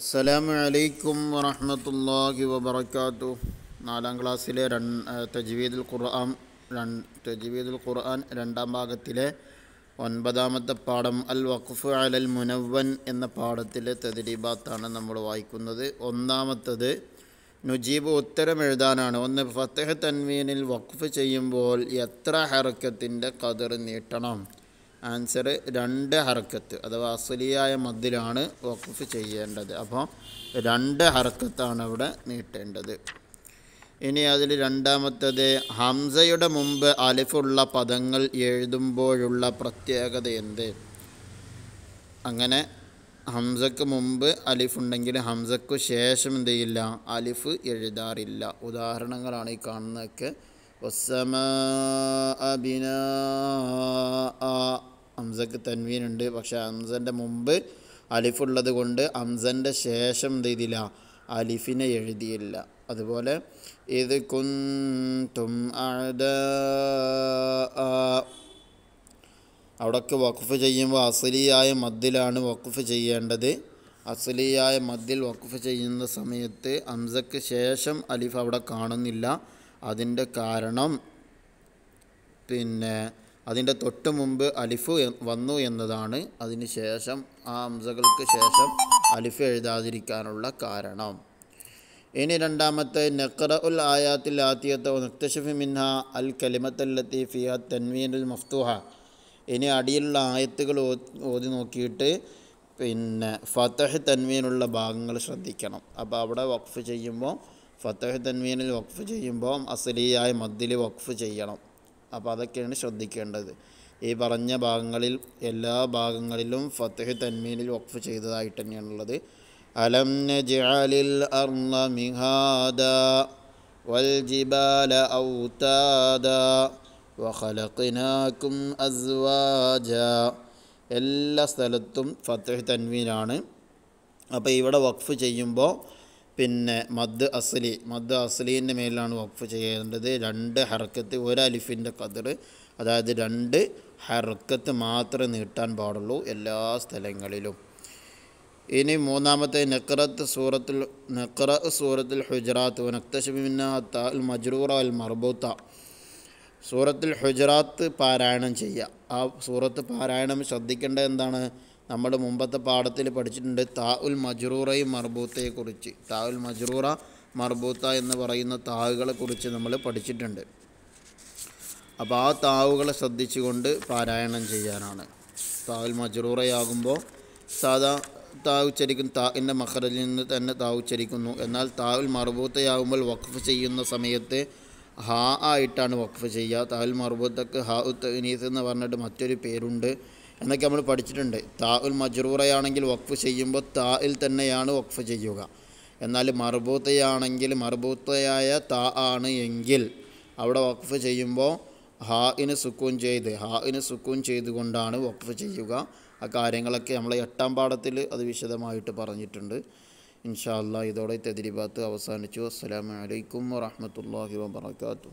അസ്സലാമു അലൈക്കും വാഹമത്തല്ലാഹി വബർക്കാത്തു നാലാം ക്ലാസ്സിലെ തജ്വീദുൽ ഖുർആൻ തജ്വീദുൽ ഖുർആൻ രണ്ടാം ഭാഗത്തിലെ ഒൻപതാമത്തെ പാഠം അൽ വഖഫ് അലൽ മുനവൻ എന്ന പാഠത്തിലെ തദരീബാത്താണ് നമ്മൾ വായിക്കുന്നത് ഒന്നാമത്തത് നുജീബ് ഉത്തരം എഴുതാനാണ് ഒന്ന് ഫത്തഹ് തൻവീനിൽ വഖഫ് ചെയ്യുമ്പോൾ എത്ര ഹറക്കത്തിൻ്റെ കതിർ നീട്ടണം ആൻസർ രണ്ട് ഹർക്കത്ത് അഥവാ അസലിയായ മദ്ദിലാണ് വഖഫ് ചെയ്യേണ്ടത് അപ്പോൾ രണ്ട് ഹർക്കത്താണ് അവിടെ നീട്ടേണ്ടത് ഇനി അതിൽ രണ്ടാമത്തത് ഹംസയുടെ മുമ്പ് അലിഫുള്ള പദങ്ങൾ എഴുതുമ്പോഴുള്ള പ്രത്യേകത എന്ത് അങ്ങനെ ഹംസക്ക് മുമ്പ് അലിഫ് ഉണ്ടെങ്കിൽ ഹംസക്കു ശേഷം എന്ത് ചെയ്യില്ല അലിഫ് എഴുതാറില്ല ഉദാഹരണങ്ങളാണ് ഈ കാണുന്നതൊക്കെ ഒസമ അഭിനാ ഹംസക്ക് തൻവീനുണ്ട് പക്ഷേ ഹംസൻ്റെ മുമ്പ് അലിഫുള്ളത് കൊണ്ട് ഹംസൻ്റെ ശേഷം ചെയ്തില്ല അലിഫിനെ എഴുതിയില്ല അതുപോലെ ഇത് കുന്തും അവിടൊക്കെ വഖഫ് ചെയ്യുമ്പോൾ അസലിയായ മദ്ദിലാണ് വഖഫ് ചെയ്യേണ്ടത് അസലിയായ മദ്ദിൽ വഖഫ് ചെയ്യുന്ന സമയത്ത് അംസക്ക് ശേഷം അലിഫ് അവിടെ കാണുന്നില്ല അതിൻ്റെ കാരണം പിന്നെ അതിൻ്റെ തൊട്ട് മുമ്പ് അലിഫ് വന്നു എന്നതാണ് അതിന് ശേഷം ആ ഹംസകൾക്ക് ശേഷം അലിഫ് എഴുതാതിരിക്കാനുള്ള കാരണം ഇനി രണ്ടാമത്തെ നക്കറ ഉൽ ആയാത്തിൽ ആത്തിയത്തോ നക്തഷഫി മിൻഹ അൽ കലിമത്തല്ലത്തി ഫിയ തൻവീനുൽ മഫ്തുഹ ഇനി അടിയിലുള്ള ആയത്തുകൾ ഓതി നോക്കിയിട്ട് പിന്നെ ഫത്തഹ് തൻവീനുള്ള ഭാഗങ്ങൾ ശ്രദ്ധിക്കണം അപ്പോൾ അവിടെ വഖഫ് ചെയ്യുമ്പോൾ ഫത്തഹ് തൻവീനിൽ വഖഫ് ചെയ്യുമ്പോൾ അസലിയായ മദ്ദിൽ വഖഫ് ചെയ്യണം അപ്പോൾ അതൊക്കെയാണ് ശ്രദ്ധിക്കേണ്ടത് ഈ പറഞ്ഞ ഭാഗങ്ങളിൽ എല്ലാ ഭാഗങ്ങളിലും ഫത്തഹ് തന്മീനിൽ വഖഫ് ചെയ്തതായിട്ട് തന്നെയാണുള്ളത് അലം നജ്അലിൽ അർള മിഹാദ വൽ ജിബാല ഔതാദ വഖലഖനാകും അസ്വാജ എല്ലാ സ്ഥലത്തും ഫത്തഹ് തന്മീനാണ് അപ്പോൾ ഇവിടെ വഖഫ് ചെയ്യുമ്പോൾ പിന്നെ മദ് അസലി മദ് അസലീൻ്റെ മേലാണ് വഖഫ് ചെയ്യേണ്ടത് രണ്ട് ഹർക്കത്ത് ഒരലിഫിൻ്റെ കതിർ അതായത് രണ്ട് ഹർക്കത്ത് മാത്രമേ നീട്ടാൻ പാടുള്ളൂ എല്ലാ സ്ഥലങ്ങളിലും ഇനി മൂന്നാമത്തെ നക്രത്ത് സൂറത്തുൽ നക്ര സൂറത്തുൽ ഹുജറാത്ത് നക്തശമിന്ന അൽ മജ്റൂറ അൽ മർബൂത്ത സൂറത്തുൽ ഹുജറാത്ത് പാരായണം ചെയ്യുക ആ സൂറത്ത് പാരായണം ശ്രദ്ധിക്കേണ്ടത് എന്താണ് നമ്മൾ മുമ്പത്തെ പാഠത്തിൽ പഠിച്ചിട്ടുണ്ട് താ ഉൽ മജ്റൂറയും മർബൂത്തയെക്കുറിച്ച് താ ഉൽ മജ്റൂറ മർബൂത്ത എന്ന് പറയുന്ന താവുകളെക്കുറിച്ച് നമ്മൾ പഠിച്ചിട്ടുണ്ട് അപ്പോൾ ആ താവുകളെ ശ്രദ്ധിച്ചുകൊണ്ട് പാരായണം ചെയ്യാനാണ് താ ഉൽ മജ്റൂറയാകുമ്പോൾ സാധാ താ ഉച്ചരിക്കും താഇൻ്റെ മഹറിൽ നിന്ന് തന്നെ താ ഉച്ചരിക്കുന്നു എന്നാൽ താവുൽ മർബൂത്തയാകുമ്പോൾ വഖഫ് ചെയ്യുന്ന സമയത്ത് ഹാ ആയിട്ടാണ് വഖഫ് ചെയ്യുക താവുൽ മർബൂത്തക്ക് ഹാ ഉത്ത് എന്ന് പറഞ്ഞിട്ട് മറ്റൊരു പേരുണ്ട് എന്നൊക്കെ നമ്മൾ പഠിച്ചിട്ടുണ്ട് താ ഉൽ മജറൂറയാണെങ്കിൽ വഖഫ് ചെയ്യുമ്പോൾ താഇൽ തന്നെയാണ് വഖഫ് ചെയ്യുക എന്നാൽ മർബൂത്തയാണെങ്കിൽ മർബൂത്തയായ താ ആണ് എങ്കിൽ അവിടെ വഖഫ് ചെയ്യുമ്പോൾ ഹാഇന് സുക്കൂൻ ചെയ്ത് ഹാഇന് സുക്കൂൻ ചെയ്തുകൊണ്ടാണ് വഖഫ് ചെയ്യുക ആ കാര്യങ്ങളൊക്കെ നമ്മൾ എട്ടാം പാഠത്തിൽ അത് വിശദമായിട്ട് പറഞ്ഞിട്ടുണ്ട് ഇൻഷാ അല്ലാ ഇതോടെ തെതിരിഭാത്ത് അവസാനിച്ചു അസ്സാം വലൈക്കും വാഹമത്തല്ലാഹി വാബർക്കാത്തു